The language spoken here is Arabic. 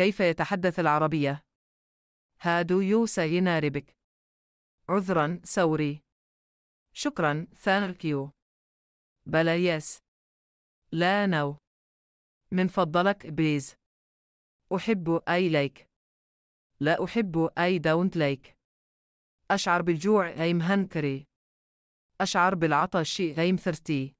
كيف يتحدث العربية؟ هادو يو سايناربك عذرا سوري شكرا ثانك يو بلا يس لا نو من فضلك بليز أحب أي لايك لا أحب أي دونت لايك أشعر بالجوع أيم هنكري أشعر بالعطش أيم ثرستي